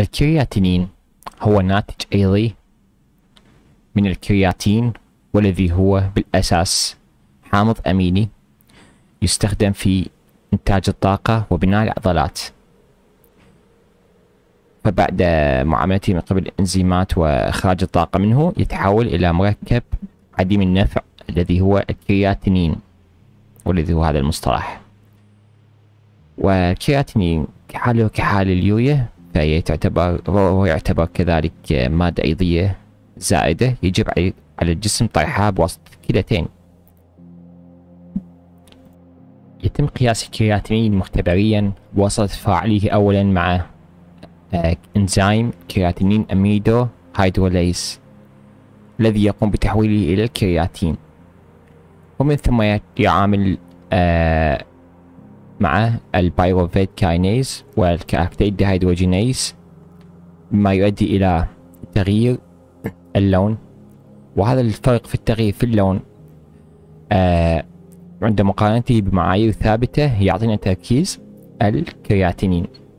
الكرياتينين هو ناتج أيضي من الكرياتين والذي هو بالأساس حامض أميني يستخدم في إنتاج الطاقة وبناء العضلات فبعد معاملته من قبل الإنزيمات وإخراج الطاقة منه يتحول إلى مركب عديم النفع الذي هو الكرياتينين والذي هو هذا المصطلح والكرياتينين كحاله كحال اليويا فهي تعتبر ويعتبر كذلك مادة أيضية زائدة يجب على الجسم طرحها بواسطة كلتين يتم قياس الكرياتين مختبريا بواسطة تفاعله أولا مع آه، إنزيم كرياتينين أميدو هايدروليس الذي يقوم بتحويله إلى الكرياتين ومن ثم يعامل آه، مع البايروفيت كاينيز والكاربتيت ديهيدروجينيز ما يؤدي إلى تغيير اللون وهذا الفرق في التغيير في اللون آه عند مقارنته بمعايير ثابتة يعطينا تركيز الكرياتينين